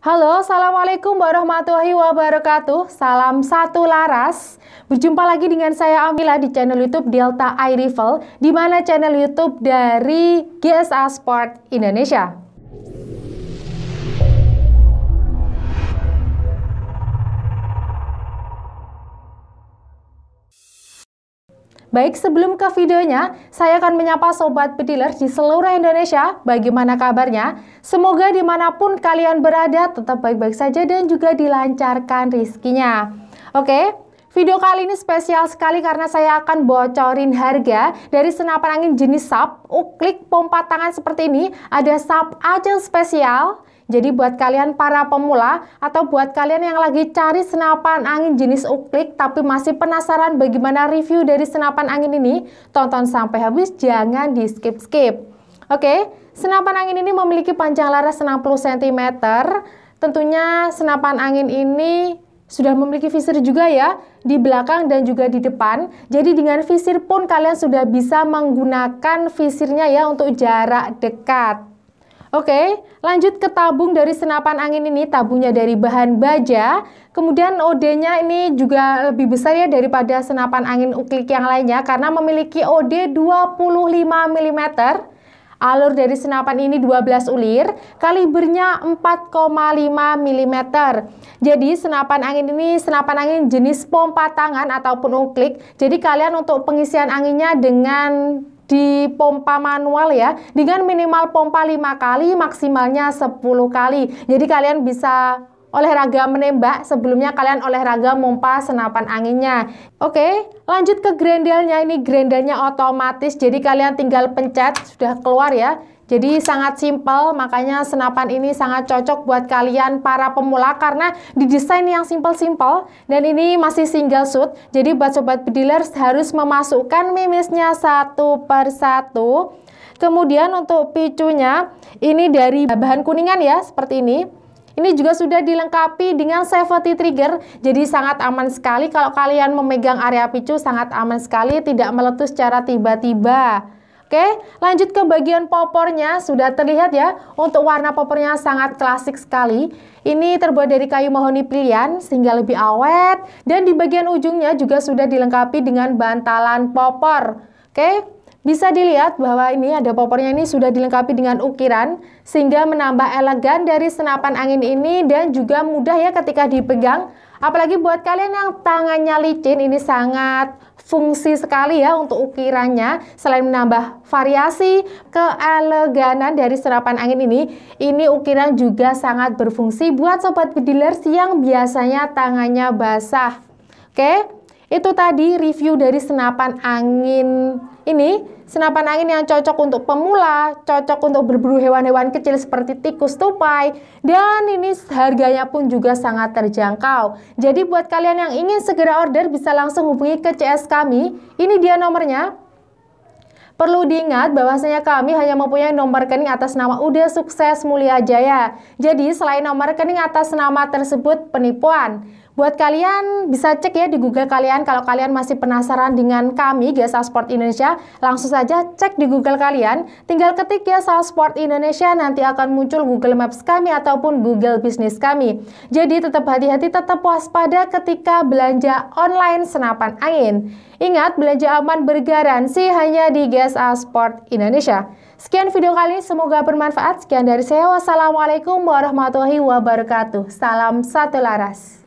Halo, Assalamualaikum warahmatullahi wabarakatuh. Salam satu laras. Berjumpa lagi dengan saya Amila di channel YouTube Delta Air Rifle, di mana channel YouTube dari GSA Sport Indonesia. Baik, sebelum ke videonya, saya akan menyapa Sobat Pediler di seluruh Indonesia. Bagaimana kabarnya? Semoga dimanapun kalian berada tetap baik-baik saja dan juga dilancarkan rizkinya. Oke, video kali ini spesial sekali karena saya akan bocorin harga dari senapan angin jenis sub, oh, Klik pompa tangan seperti ini. Ada SAP acel spesial, jadi buat kalian para pemula atau buat kalian yang lagi cari senapan angin jenis uklik tapi masih penasaran bagaimana review dari senapan angin ini, tonton sampai habis jangan di skip-skip. Oke, senapan angin ini memiliki panjang laras 60 cm. Tentunya senapan angin ini sudah memiliki visir juga ya di belakang dan juga di depan. Jadi dengan visir pun kalian sudah bisa menggunakan visirnya ya untuk jarak dekat. Oke, lanjut ke tabung dari senapan angin ini. Tabungnya dari bahan baja. Kemudian OD-nya ini juga lebih besar ya daripada senapan angin uklik yang lainnya karena memiliki OD 25 mm. Alur dari senapan ini 12 ulir, kalibernya 4,5 mm. Jadi senapan angin ini senapan angin jenis pompa tangan ataupun uklik. Jadi kalian untuk pengisian anginnya dengan di pompa manual ya dengan minimal pompa 5 kali maksimalnya 10 kali. Jadi kalian bisa olahraga menembak sebelumnya kalian olahraga mompa senapan anginnya oke lanjut ke grendelnya ini grendelnya otomatis jadi kalian tinggal pencet sudah keluar ya jadi sangat simpel, makanya senapan ini sangat cocok buat kalian para pemula karena didesain yang simpel-simpel dan ini masih single suit. Jadi buat sobat bedilers harus memasukkan mimisnya satu per satu. Kemudian untuk picunya ini dari bahan kuningan ya seperti ini. Ini juga sudah dilengkapi dengan safety trigger, jadi sangat aman sekali kalau kalian memegang area picu sangat aman sekali, tidak meletus secara tiba-tiba. Oke, lanjut ke bagian popornya. Sudah terlihat ya, untuk warna popornya sangat klasik sekali. Ini terbuat dari kayu mahoni pilihan sehingga lebih awet. Dan di bagian ujungnya juga sudah dilengkapi dengan bantalan popor. Oke, bisa dilihat bahwa ini ada popornya ini sudah dilengkapi dengan ukiran sehingga menambah elegan dari senapan angin ini dan juga mudah ya ketika dipegang. Apalagi buat kalian yang tangannya licin ini sangat fungsi sekali ya untuk ukirannya. Selain menambah variasi keeleganan dari serapan angin ini, ini ukiran juga sangat berfungsi buat sobat bedilers yang biasanya tangannya basah. Oke. Okay? Itu tadi review dari senapan angin ini. Senapan angin yang cocok untuk pemula, cocok untuk berburu hewan-hewan kecil seperti tikus, tupai, dan ini harganya pun juga sangat terjangkau. Jadi buat kalian yang ingin segera order bisa langsung hubungi ke CS kami. Ini dia nomornya Perlu diingat bahwasanya kami hanya mempunyai nomor rekening atas nama Uda Sukses Mulia Jaya. Jadi selain nomor rekening atas nama tersebut penipuan. Buat kalian bisa cek ya di Google kalian kalau kalian masih penasaran dengan kami Gesa Sport Indonesia, langsung saja cek di Google kalian. Tinggal ketik Gesa Sport Indonesia nanti akan muncul Google Maps kami ataupun Google Bisnis kami. Jadi tetap hati-hati, tetap waspada ketika belanja online senapan angin. Ingat, belanja aman bergaransi hanya di Gesa Sport Indonesia. Sekian video kali ini, semoga bermanfaat. Sekian dari saya, wassalamualaikum warahmatullahi wabarakatuh. Salam satu laras.